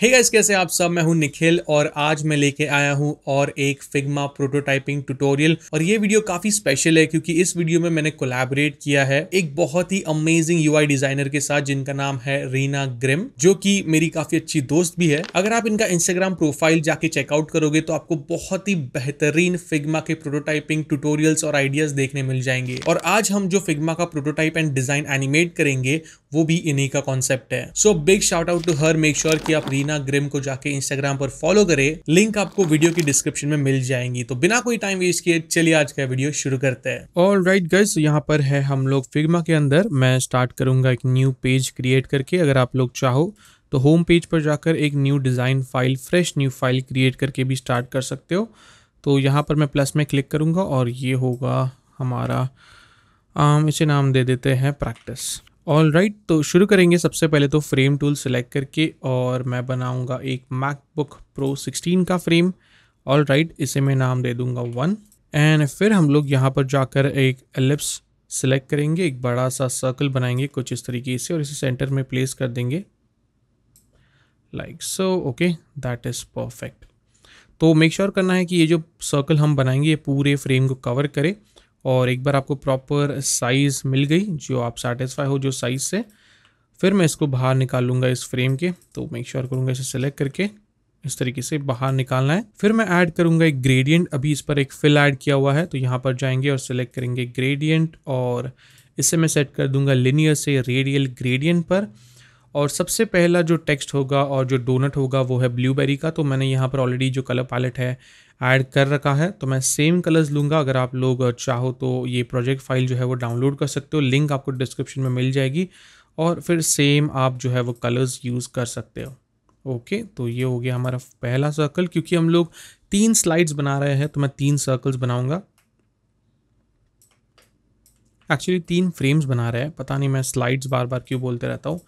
हे hey guys कैसे आप सब मैं हूं निखिल और आज मैं लेके आया हूं और एक फिग्मा प्रोटोटाइपिंग ट्यूटोरियल और ये वीडियो काफी स्पेशल है क्योंकि इस वीडियो में मैंने कोलैबोरेट किया है एक बहुत ही अमेजिंग यूआई डिजाइनर के साथ जिनका नाम है रीना ग्रिम जो कि मेरी काफी अच्छी दोस्त भी है अगर आप इनका इंस्टाग्राम प्रोफाइल जाके चेकआउट करोगे तो आपको बहुत ही बेहतरीन फिग्मा के प्रोटोटाइपिंग ट्यूटोरियल्स और आइडियाज देखने मिल जाएंगे और आज हम जो फिग्मा का प्रोटोटाइप एंड डिजाइन एनिमेट करेंगे वो भी इन्हीं का कॉन्सेप्ट है so big shout out to her make sure कि आप रीना ग्रिम को जाके इंस्टाग्राम पर फॉलो करें लिंक आपको वीडियो की डिस्क्रिप्शन में मिल जाएंगी तो बिना कोई टाइम वेस्ट किए चलिए आज का वीडियो शुरू करते हैं ऑल राइट गर्स यहाँ पर है हम लोग फिग्मा के अंदर मैं स्टार्ट करूंगा एक न्यू पेज क्रिएट करके अगर आप लोग चाहो तो होम पेज पर जाकर एक new design file fresh new file create करके भी स्टार्ट कर सकते हो तो यहाँ पर मैं प्लस में क्लिक करूँगा और ये होगा हमारा आम इसे नाम दे देते हैं प्रैक्टिस ऑल राइट right, तो शुरू करेंगे सबसे पहले तो फ्रेम टूल सेलेक्ट करके और मैं बनाऊंगा एक मैकबुक प्रो 16 का फ्रेम ऑल राइट right, इसे मैं नाम दे दूंगा वन एंड फिर हम लोग यहाँ पर जाकर एक एलिप्स सेलेक्ट करेंगे एक बड़ा सा सर्कल बनाएंगे कुछ इस तरीके से और इसे सेंटर में प्लेस कर देंगे like so okay that is perfect तो मेक श्योर sure करना है कि ये जो सर्कल हम बनाएंगे ये पूरे फ्रेम को कवर करे और एक बार आपको प्रॉपर साइज़ मिल गई जो आप सेटिस्फाई हो जो साइज़ से फिर मैं इसको बाहर निकाल लूँगा इस फ्रेम के तो मेक श्योर sure करूँगा इसे सेलेक्ट करके इस तरीके से बाहर निकालना है फिर मैं ऐड करूँगा एक ग्रेडियंट अभी इस पर एक फिल ऐड किया हुआ है तो यहाँ पर जाएंगे और सिलेक्ट करेंगे ग्रेडियंट और इसे मैं सेट कर दूंगा लिनियर से रेडियल ग्रेडियंट पर और सबसे पहला जो टेक्स्ट होगा और जो डोनट होगा वो है ब्लूबेरी का तो मैंने यहाँ पर ऑलरेडी जो कलर पैलेट है ऐड कर रखा है तो मैं सेम कलर्स लूँगा अगर आप लोग चाहो तो ये प्रोजेक्ट फाइल जो है वो डाउनलोड कर सकते हो लिंक आपको डिस्क्रिप्शन में मिल जाएगी और फिर सेम आप जो है वो कलर्स यूज़ कर सकते हो ओके okay, तो ये हो गया हमारा पहला सर्कल क्योंकि हम लोग तीन स्लाइड्स बना रहे हैं तो मैं तीन सर्कल्स बनाऊंगा एक्चुअली तीन फ्रेम्स बना रहे हैं पता नहीं मैं स्लाइड्स बार बार क्यों बोलते रहता हूँ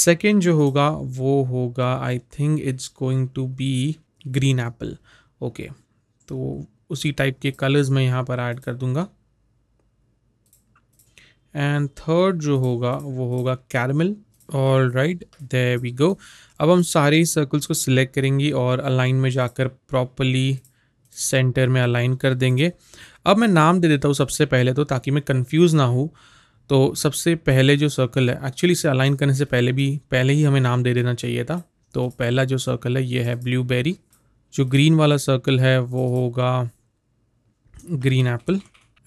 सेकेंड जो होगा वो होगा I think it's going to be green apple okay तो उसी टाइप के कलर्स मैं यहाँ पर ऐड कर दूंगा एंड थर्ड जो होगा वो होगा caramel all right there we go अब हम सारे सर्कल्स को सिलेक्ट करेंगे और अलाइन में जाकर प्रॉपरली सेंटर में अलाइन कर देंगे अब मैं नाम दे देता हूँ सबसे पहले तो ताकि मैं कंफ्यूज ना हूँ तो सबसे पहले जो सर्कल है एक्चुअली इसे अलाइन करने से पहले भी पहले ही हमें नाम दे देना चाहिए था तो पहला जो सर्कल है ये है ब्लूबेरी जो ग्रीन वाला सर्कल है वो होगा ग्रीन एप्पल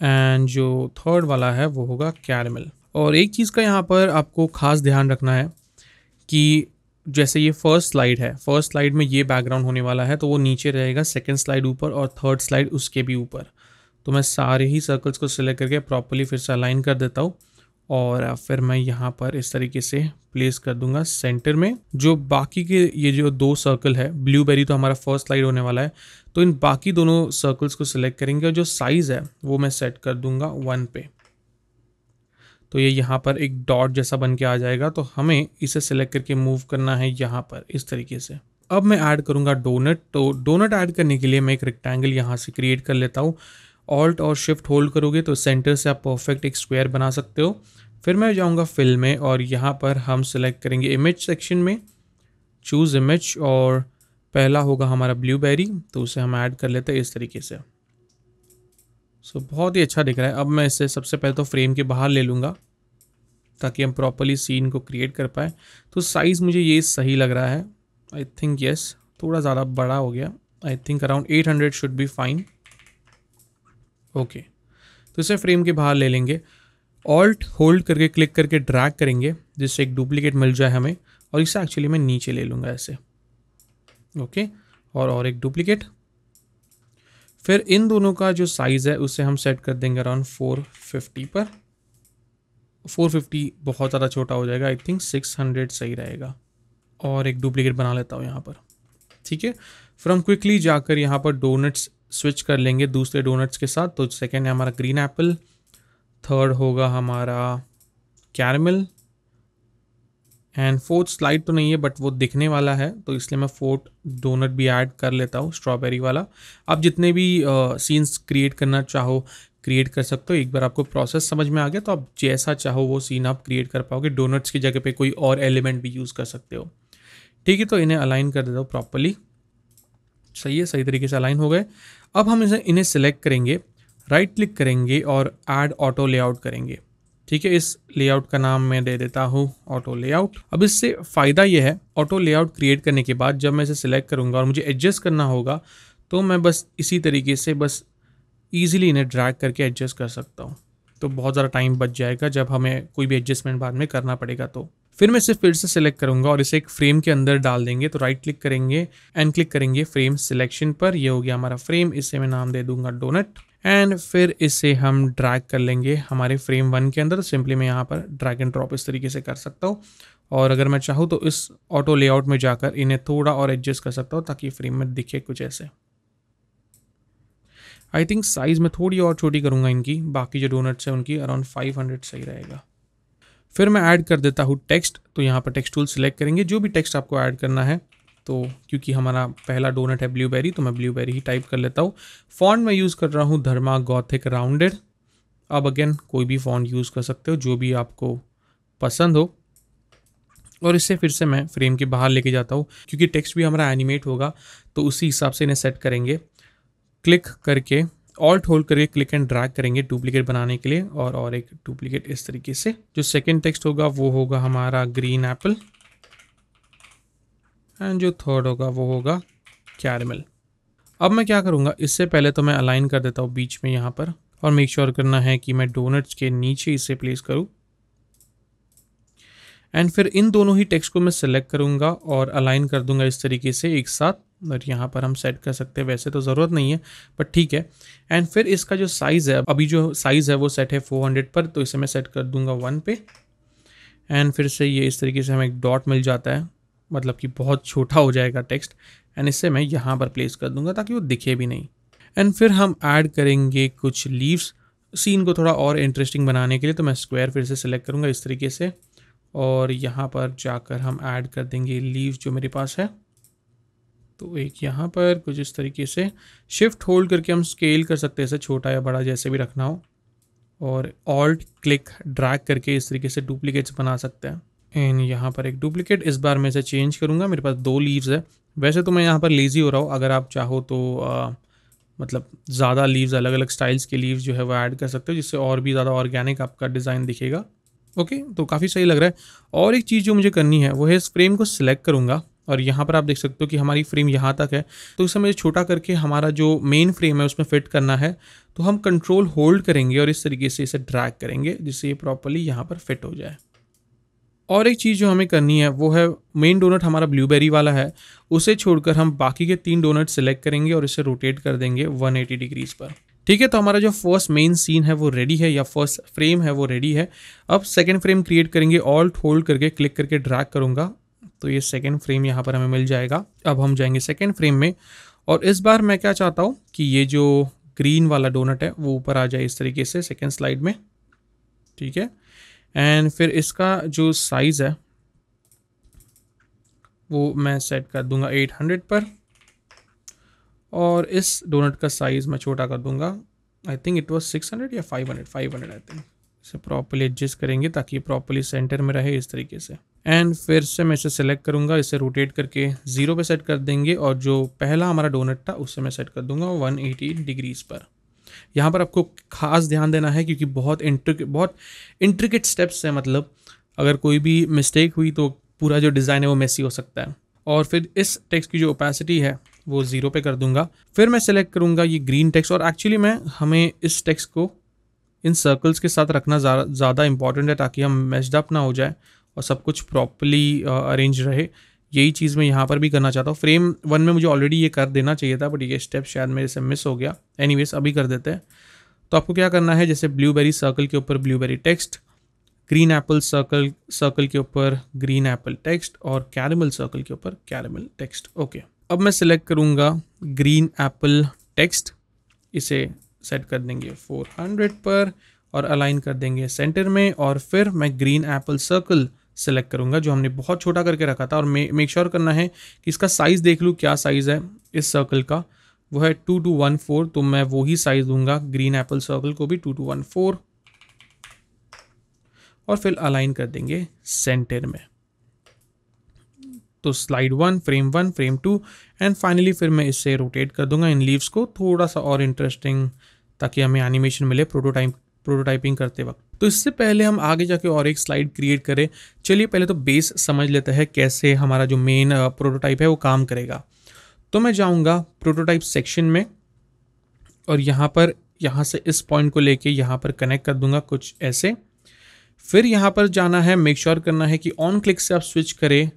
एंड जो थर्ड वाला है वो होगा कैरमल और एक चीज़ का यहाँ पर आपको ख़ास ध्यान रखना है कि जैसे ये फर्स्ट स्लाइड है फर्स्ट स्लाइड में ये बैकग्राउंड होने वाला है तो वो नीचे रहेगा सेकेंड स्लाइड ऊपर और थर्ड स्लाइड उसके भी ऊपर तो मैं सारे ही सर्कल्स को सिलेक्ट करके प्रॉपरली फिर से अलाइन कर देता हूँ और फिर मैं यहाँ पर इस तरीके से प्लेस कर दूंगा सेंटर में जो बाकी के ये जो दो सर्कल है ब्लूबेरी तो हमारा फर्स्ट स्लाइड होने वाला है तो इन बाकी दोनों सर्कल्स को सिलेक्ट करेंगे और जो साइज़ है वो मैं सेट कर दूंगा वन पे तो ये यहाँ पर एक डॉट जैसा बन के आ जाएगा तो हमें इसे सिलेक्ट करके मूव करना है यहाँ पर इस तरीके से अब मैं ऐड करूँगा डोनट तो डोनट ऐड करने के लिए मैं एक रेक्टेंगल यहाँ से क्रिएट कर लेता हूँ ऑल्ट और शिफ्ट होल्ड करोगे तो सेंटर से आप परफेक्ट एक स्क्वायर बना सकते हो फिर मैं जाऊँगा फिल में और यहाँ पर हम सेलेक्ट करेंगे इमेज सेक्शन में चूज़ इमेज और पहला होगा हमारा ब्लूबेरी तो उसे हम ऐड कर लेते हैं इस तरीके से सो so, बहुत ही अच्छा दिख रहा है अब मैं इसे सबसे पहले तो फ्रेम के बाहर ले लूँगा ताकि हम प्रॉपरली सीन को क्रिएट कर पाए तो साइज़ मुझे ये सही लग रहा है आई थिंक येस थोड़ा ज़्यादा बड़ा हो गया I think around eight hundred should be fine okay तो इसे फ्रेम के बाहर ले लेंगे ऑल्ट होल्ड करके क्लिक करके ड्रैग करेंगे जिससे एक डुप्लीकेट मिल जाए हमें और इसे एक्चुअली मैं नीचे ले लूँगा ऐसे ओके और और एक डुप्लीकेट फिर इन दोनों का जो साइज़ है उसे हम सेट कर देंगे अराउंड फोर फिफ्टी पर फोर फिफ्टी बहुत ज़्यादा छोटा हो जाएगा आई थिंक सिक्स हंड्रेड सही रहेगा और एक डुप्लीकेट बना लेता हूँ यहाँ पर ठीक है फिर हम क्विकली जाकर यहाँ पर डोनट्स स्विच कर लेंगे दूसरे डोनट्स के साथ तो सेकेंड है हमारा ग्रीन एप्पल थर्ड होगा हमारा कैरमल एंड फोर्थ स्लाइड तो नहीं है बट वो दिखने वाला है तो इसलिए मैं फोर्थ डोनट भी ऐड कर लेता हूँ स्ट्रॉबेरी वाला आप जितने भी सीन्स क्रिएट करना चाहो क्रिएट कर सकते हो एक बार आपको प्रोसेस समझ में आ गया तो आप जैसा चाहो वो सीन आप क्रिएट कर पाओगे डोनट्स की जगह पे कोई और एलिमेंट भी यूज़ कर सकते हो ठीक है तो इन्हें अलाइन कर देता हूँ प्रॉपरली सही है सही तरीके से अलाइन हो गए अब हम इसे इन्हें सिलेक्ट करेंगे राइट क्लिक करेंगे और ऐड ऑटो लेआउट करेंगे ठीक है इस लेआउट का नाम मैं दे देता हूँ ऑटो लेआउट अब इससे फ़ायदा यह है ऑटो लेआउट क्रिएट करने के बाद जब मैं इसे सिलेक्ट करूँगा और मुझे एडजस्ट करना होगा तो मैं बस इसी तरीके से बस ईजिली इन्हें ड्रैग करके एडजस्ट कर सकता हूँ तो बहुत ज़्यादा टाइम बच जाएगा जब हमें कोई भी एडजस्टमेंट बाद में करना पड़ेगा तो फिर मैं इसे फिर से सिलेक्ट करूंगा और इसे एक फ्रेम के अंदर डाल देंगे तो राइट क्लिक करेंगे एंड क्लिक करेंगे फ्रेम सिलेक्शन पर यह हो गया हमारा फ्रेम इसे मैं नाम दे दूंगा डोनट एंड फिर इसे हम ड्रैग कर लेंगे हमारे फ्रेम वन के अंदर सिंपली तो मैं यहाँ पर ड्रैग एंड ड्रॉप इस तरीके से कर सकता हूँ और अगर मैं चाहूँ तो इस ऑटो लेआउट में जाकर इन्हें थोड़ा और एडजस्ट कर सकता हूँ ताकि फ्रेम में दिखे कुछ ऐसे आई थिंक साइज़ में थोड़ी और छोटी करूँगा इनकी बाकी जो डोनट्स हैं उनकी अराउंड फाइव हंड्रेड सही रहेगा फिर मैं ऐड कर देता हूँ टेक्स्ट तो यहाँ पर टेक्स्ट टूल सिलेक्ट करेंगे जो भी टेक्स्ट आपको ऐड करना है तो क्योंकि हमारा पहला डोनट है ब्लूबेरी तो मैं ब्लूबेरी ही टाइप कर लेता हूँ फॉन्ट मैं यूज़ कर रहा हूँ धर्मा गौथिक राउंडेड अब अगेन कोई भी फॉन्ट यूज़ कर सकते हो जो भी आपको पसंद हो और इससे फिर से मैं फ्रेम के बाहर लेके जाता हूँ क्योंकि टेक्स्ट भी हमारा एनिमेट होगा तो उसी हिसाब से इन्हें सेट करेंगे क्लिक करके ऑल्ट होल्ड करके क्लिक एंड ड्रैग करेंगे डुप्लीकेट बनाने के लिए और और एक डुप्लीकेट इस तरीके से जो सेकेंड टेक्स्ट होगा वो होगा हमारा ग्रीन एप्पल एंड जो थर्ड होगा वो होगा कैरमल अब मैं क्या करूँगा इससे पहले तो मैं अलाइन कर देता हूँ बीच में यहाँ पर और मेक श्योर sure करना है कि मैं डोनट्स के नीचे इसे प्लेस करूँ एंड फिर इन दोनों ही टेक्स्ट को मैं सिलेक्ट करूंगा और अलाइन कर दूंगा इस तरीके से एक साथ और यहाँ पर हम सेट कर सकते हैं वैसे तो ज़रूरत नहीं है बट ठीक है एंड फिर इसका जो साइज़ है अभी जो साइज़ है वो सेट है 400 पर तो इसे मैं सेट कर दूंगा वन पे एंड फिर से ये इस तरीके से हमें एक डॉट मिल जाता है मतलब कि बहुत छोटा हो जाएगा टेक्स्ट एंड इसे मैं यहाँ पर प्लेस कर दूँगा ताकि वो दिखे भी नहीं एंड फिर हम ऐड करेंगे कुछ लीव्स सीन को थोड़ा और इंटरेस्टिंग बनाने के लिए तो मैं स्क्वायर फिर से सिलेक्ट करूँगा इस तरीके से और यहाँ पर जाकर हम ऐड कर देंगे लीव्स जो मेरे पास है तो एक यहाँ पर कुछ इस तरीके से शिफ्ट होल्ड करके हम स्केल कर सकते हैं इसे छोटा या बड़ा जैसे भी रखना हो और ऑल्ट क्लिक ड्रैग करके इस तरीके से डुप्लीकेट्स बना सकते हैं एंड यहाँ पर एक डुप्लीकेट इस बार मैं इसे चेंज करूँगा मेरे पास दो लीव्स है वैसे तो मैं यहाँ पर लेज़ी हो रहा हूँ अगर आप चाहो तो आ, मतलब ज़्यादा लीव्स अलग अलग स्टाइल्स के लीव्स जो है वो ऐड कर सकते हो जिससे और भी ज़्यादा ऑर्गेनिक आपका डिज़ाइन दिखेगा ओके तो काफ़ी सही लग रहा है और एक चीज़ जो मुझे करनी है वो है इस फ्रेम को सिलेक्ट करूँगा और यहाँ पर आप देख सकते हो कि हमारी फ्रेम यहाँ तक है तो इस समय छोटा करके हमारा जो मेन फ्रेम है उसमें फिट करना है तो हम कंट्रोल होल्ड करेंगे और इस तरीके से इसे ड्रैग करेंगे जिससे ये प्रॉपरली यहाँ पर फिट हो जाए और एक चीज़ जो हमें करनी है वो है मेन डोनट हमारा ब्लूबेरी वाला है उसे छोड़कर हम बाकी के तीन डोनट सेलेक्ट करेंगे और इसे रोटेट कर देंगे 180 डिग्रीज पर ठीक है तो हमारा जो फर्स्ट मेन सीन है वो रेडी है या फर्स्ट फ्रेम है वो रेडी है अब सेकेंड फ्रेम क्रिएट करेंगे ऑल्ट होल्ड करके क्लिक करके ड्रैग करूँगा तो ये सेकेंड फ्रेम यहाँ पर हमें मिल जाएगा अब हम जाएंगे सेकेंड फ्रेम में और इस बार मैं क्या चाहता हूँ कि ये जो ग्रीन वाला डोनट है वो ऊपर आ जाए इस तरीके से सेकेंड स्लाइड में ठीक है एंड फिर इसका जो साइज़ है वो मैं सेट कर दूंगा 800 पर और इस डोनट का साइज़ मैं छोटा कर दूंगा आई थिंक इट वाज 600 या 500 500 आई थिंक इसे प्रॉपरली एडजस्ट करेंगे ताकि प्रॉपरली सेंटर में रहे इस तरीके से एंड फिर से मैं इसे सेलेक्ट करूंगा इसे रोटेट करके ज़ीरो पे सेट कर देंगे और जो पहला हमारा डोनट था उससे मैं सेट कर दूंगा 180 डिग्रीज़ पर यहाँ पर आपको खास ध्यान देना है क्योंकि बहुत इंट्रिकेट बहुत इंट्रिकेट स्टेप्स है मतलब अगर कोई भी मिस्टेक हुई तो पूरा जो डिज़ाइन है वो मेसी हो सकता है और फिर इस टेक्स की जो ओपेसिटी है वो ज़ीरो पे कर दूंगा फिर मैं सेलेक्ट करूंगा ये ग्रीन टेक्स और एक्चुअली मैं हमें इस टेक्स को इन सर्कल्स के साथ रखना ज़्यादा इंपॉर्टेंट है ताकि हम मैचड अप ना हो जाए और सब कुछ प्रॉपरली अरेंज रहे यही चीज़ मैं यहाँ पर भी करना चाहता हूँ फ्रेम वन में मुझे ऑलरेडी ये कर देना चाहिए था बट ये स्टेप शायद मेरे से मिस हो गया एनी अभी कर देते हैं तो आपको क्या करना है जैसे ब्लूबेरी सर्कल के ऊपर blueberry text green apple circle circle के ऊपर ग्रीन एप्पल टेक्स्ट और कैरमल सर्कल के ऊपर कैरमल टेक्स्ट ओके अब मैं सिलेक्ट करूँगा ग्रीन एप्पल टेक्स्ट इसे सेट कर देंगे 400 पर और अलाइन कर देंगे सेंटर में और फिर मैं ग्रीन एप्पल सर्कल सेलेक्ट करूंगा जो हमने बहुत छोटा करके रखा था और मे मेक श्योर करना है कि इसका साइज़ देख लूँ क्या साइज़ है इस सर्कल का वो है टू टू वन फोर तो मैं वही साइज़ दूंगा ग्रीन एप्पल सर्कल को भी टू टू वन फोर और फिर अलाइन कर देंगे सेंटर में तो slide one frame one frame two and finally फिर मैं इससे रोटेट कर दूंगा इन लीव्स को थोड़ा सा और इंटरेस्टिंग ताकि हमें एनिमेशन मिले प्रोटोटाइप प्रोटोटाइपिंग करते वक्त तो इससे पहले हम आगे जाके और एक स्लाइड क्रिएट करें चलिए पहले तो बेस समझ लेते हैं कैसे हमारा जो मेन प्रोटोटाइप है वो काम करेगा तो मैं जाऊँगा प्रोटोटाइप सेक्शन में और यहाँ पर यहाँ से इस पॉइंट को लेके यहाँ पर कनेक्ट कर दूंगा कुछ ऐसे फिर यहाँ पर जाना है मेक श्योर sure करना है कि ऑन क्लिक से आप स्विच करें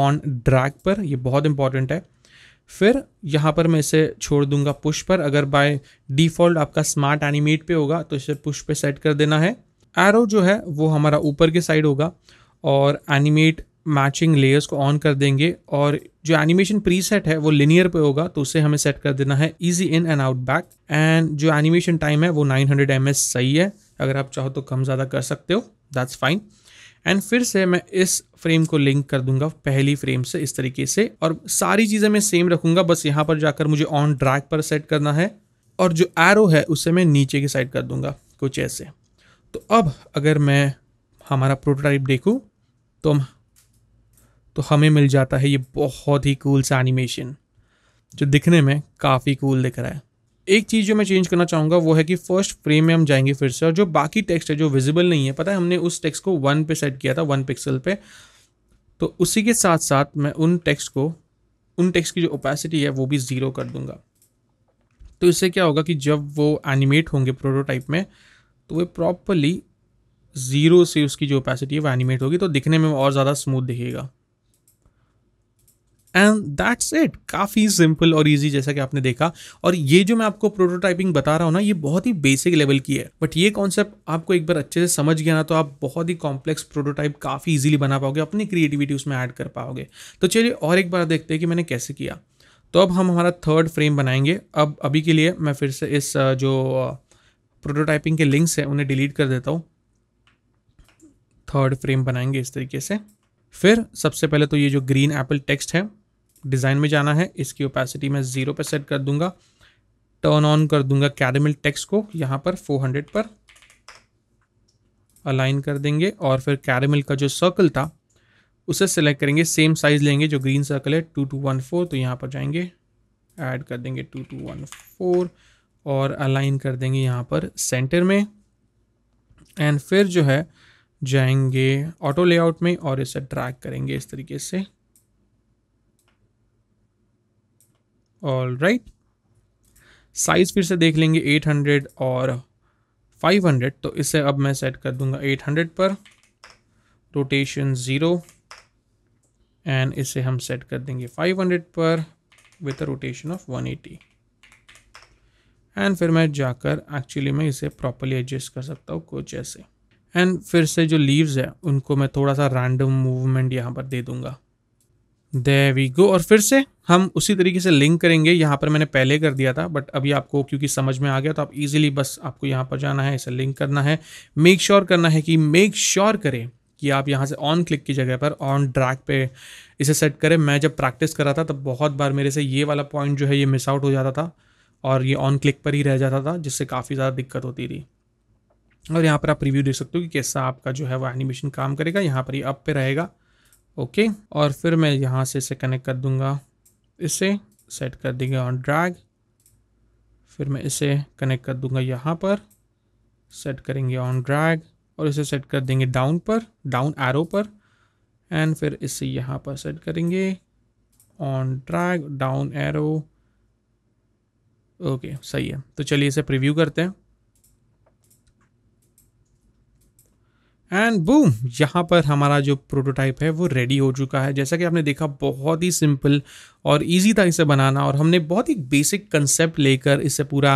ऑन ड्रैक पर यह बहुत इंपॉर्टेंट है फिर यहाँ पर मैं इसे छोड़ दूंगा पुश पर अगर बाय डिफ़ॉल्ट आपका स्मार्ट एनिमेट पे होगा तो इसे पुश पे सेट कर देना है एरो जो है वो हमारा ऊपर के साइड होगा और एनिमेट मैचिंग लेयर्स को ऑन कर देंगे और जो एनिमेशन प्रीसेट है वो लिनियर पे होगा तो उसे हमें सेट कर देना है easy in and out back and जो एनिमेशन टाइम है वो नाइन एम सही है अगर आप चाहो तो कम ज़्यादा कर सकते हो दैट्स फाइन एंड फिर से मैं इस फ्रेम को लिंक कर दूंगा पहली फ्रेम से इस तरीके से और सारी चीज़ें मैं सेम रखूंगा बस यहाँ पर जाकर मुझे ऑन ड्रैक पर सेट करना है और जो एरो है उसे मैं नीचे की साइड कर दूंगा कुछ ऐसे तो अब अगर मैं हमारा प्रोटोटाइप देखूँ तो हम तो हमें मिल जाता है ये बहुत ही कूल सा एनिमेशन जो दिखने में काफ़ी कूल दिख रहा है एक चीज़ जो मैं चेंज करना चाहूँगा वो है कि फर्स्ट फ्रेम में हम जाएंगे फिर से और जो बाकी टेक्स्ट है जो विजिबल नहीं है पता है हमने उस टेक्स्ट को वन पे सेट किया था वन पिक्सल पे तो उसी के साथ साथ मैं उन टेक्स्ट को उन टेक्स्ट की जो ओपेसिटी है वो भी ज़ीरो कर दूंगा तो इससे क्या होगा कि जब वो एनिमेट होंगे प्रोटोटाइप में तो वे प्रॉपरली ज़ीरो से उसकी जो ओपेसिटी है वो एनिमेट होगी तो दिखने में और ज़्यादा स्मूथ दिखेगा एंड दैट्स इट काफ़ी सिंपल और ईजी जैसा कि आपने देखा और ये जो मैं आपको प्रोटोटाइपिंग बता रहा हूँ ना ये बहुत ही बेसिक लेवल की है बट ये कॉन्सेप्ट आपको एक बार अच्छे से समझ गया ना तो आप बहुत ही कॉम्प्लेक्स प्रोटोटाइप काफ़ी ईजिली बना पाओगे अपनी क्रिएटिविटी उसमें ऐड कर पाओगे तो चलिए और एक बार देखते हैं कि मैंने कैसे किया तो अब हम हमारा थर्ड फ्रेम बनाएंगे अब अभी के लिए मैं फिर से इस जो प्रोटोटाइपिंग के लिंक्स हैं उन्हें डिलीट कर देता हूँ थर्ड फ्रेम बनाएंगे इस तरीके से फिर सबसे पहले तो ये जो ग्रीन एप्पल टेक्स्ट है डिज़ाइन में जाना है इसकी ओपेसिटी मैं ज़ीरो पर सेट कर दूंगा टर्न ऑन कर दूंगा कैरेमिल टेक्स को यहाँ पर 400 पर अलाइन कर देंगे और फिर कैरेमिल का जो सर्कल था उसे सेलेक्ट करेंगे सेम साइज़ लेंगे जो ग्रीन सर्कल है टू टू वन फोर तो यहाँ पर जाएंगे ऐड कर देंगे टू टू वन फोर और अलाइन कर देंगे यहाँ पर सेंटर में एंड फिर जो है जाएंगे ऑटो लेआउट में और इसे ड्रैग करेंगे इस तरीके से ऑल राइट साइज़ फिर से देख लेंगे 800 और 500 तो इसे अब मैं सेट कर दूंगा 800 पर रोटेशन ज़ीरो एंड इसे हम सेट कर देंगे 500 पर विथ रोटेशन ऑफ 180 एंड फिर मैं जाकर एक्चुअली मैं इसे प्रॉपरली एडजस्ट कर सकता हूँ कुछ ऐसे एंड फिर से जो लीव्स है उनको मैं थोड़ा सा रैंडम मूवमेंट यहाँ पर दे दूंगा दे वी गो और फिर से हम उसी तरीके से लिंक करेंगे यहाँ पर मैंने पहले कर दिया था बट अभी आपको क्योंकि समझ में आ गया तो आप इजीली बस आपको यहाँ पर जाना है इसे लिंक करना है मेक श्योर sure करना है कि मेक श्योर sure करें कि आप यहाँ से ऑन क्लिक की जगह पर ऑन ट्रैक पे इसे सेट करें मैं जब प्रैक्टिस करा था तब बहुत बार मेरे से ये वाला पॉइंट जो है ये मिस आउट हो जाता था और ये ऑन क्लिक पर ही रह जाता था जिससे काफ़ी ज़्यादा दिक्कत होती थी और यहाँ पर आप रिव्यू देख सकते हो कि कैसा आपका जो है वो एनिमेशन काम करेगा यहाँ पर ये अप पे रहेगा ओके और फिर मैं यहाँ से इसे कनेक्ट कर दूँगा इसे सेट कर देंगे ऑन ड्रैग फिर मैं इसे कनेक्ट कर दूँगा यहाँ पर सेट करेंगे ऑन ड्रैग और इसे सेट कर देंगे डाउन पर डाउन एरो पर एंड फिर इसे यहाँ पर सेट करेंगे on drag down arrow okay सही है तो चलिए इसे प्रीव्यू करते हैं एंड बूम यहाँ पर हमारा जो प्रोटोटाइप है वो रेडी हो चुका है जैसा कि आपने देखा बहुत ही सिंपल और इजी था इसे बनाना और हमने बहुत ही बेसिक कंसेप्ट लेकर इसे पूरा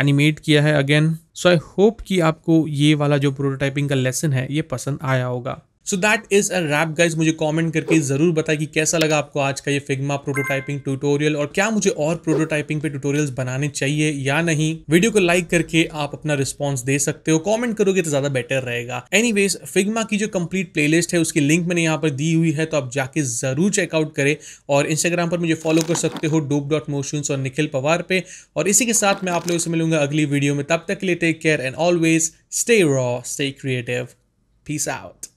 एनिमेट किया है अगेन सो आई होप कि आपको ये वाला जो प्रोटोटाइपिंग का लेसन है ये पसंद आया होगा so that is a wrap guys मुझे कमेंट करके ज़रूर बताए कि कैसा लगा आपको आज का ये फिग्मा प्रोटोटाइपिंग ट्यूटोरियल और क्या मुझे और प्रोटोटाइपिंग पे ट्यूटोरियल्स बनाने चाहिए या नहीं वीडियो को लाइक करके आप अपना रिस्पॉन्स दे सकते हो कॉमेंट करोगे तो ज़्यादा बेटर रहेगा एनी वेज फिग्मा की जो कंप्लीट प्ले है उसकी लिंक मैंने यहाँ पर दी हुई है तो आप जाके ज़रूर चेकआउट करें और इंस्टाग्राम पर मुझे फॉलो कर सकते हो डोब डॉट मोशन और निखिल पवार पे और इसी के साथ मैं आप लोगों से मिलूंगा अगली वीडियो में तब तक के लिए take care and always stay raw stay creative peace out